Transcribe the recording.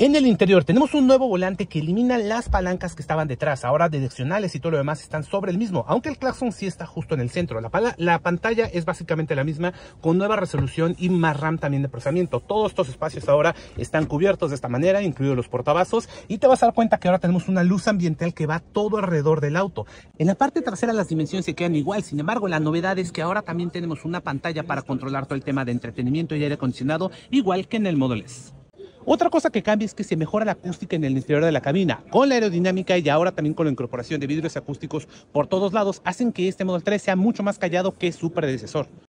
En el interior tenemos un nuevo volante que elimina las palancas que estaban detrás, ahora direccionales y todo lo demás están sobre el mismo, aunque el claxon sí está justo en el centro. La, pantalla es básicamente la misma, con nueva resolución y más RAM también de procesamiento. Todos estos espacios ahora están cubiertos de esta manera, incluidos los portavasos, y te vas a dar cuenta que ahora tenemos una luz ambiental que va todo alrededor del auto. En la parte trasera las dimensiones se quedan igual, sin embargo la novedad es que ahora también tenemos una pantalla para controlar todo el tema de entretenimiento y aire acondicionado, igual que en el Model S. Otra cosa que cambia es que se mejora la acústica en el interior de la cabina. Con la aerodinámica y ahora también con la incorporación de vidrios acústicos por todos lados, hacen que este Model 3 sea mucho más callado que su predecesor.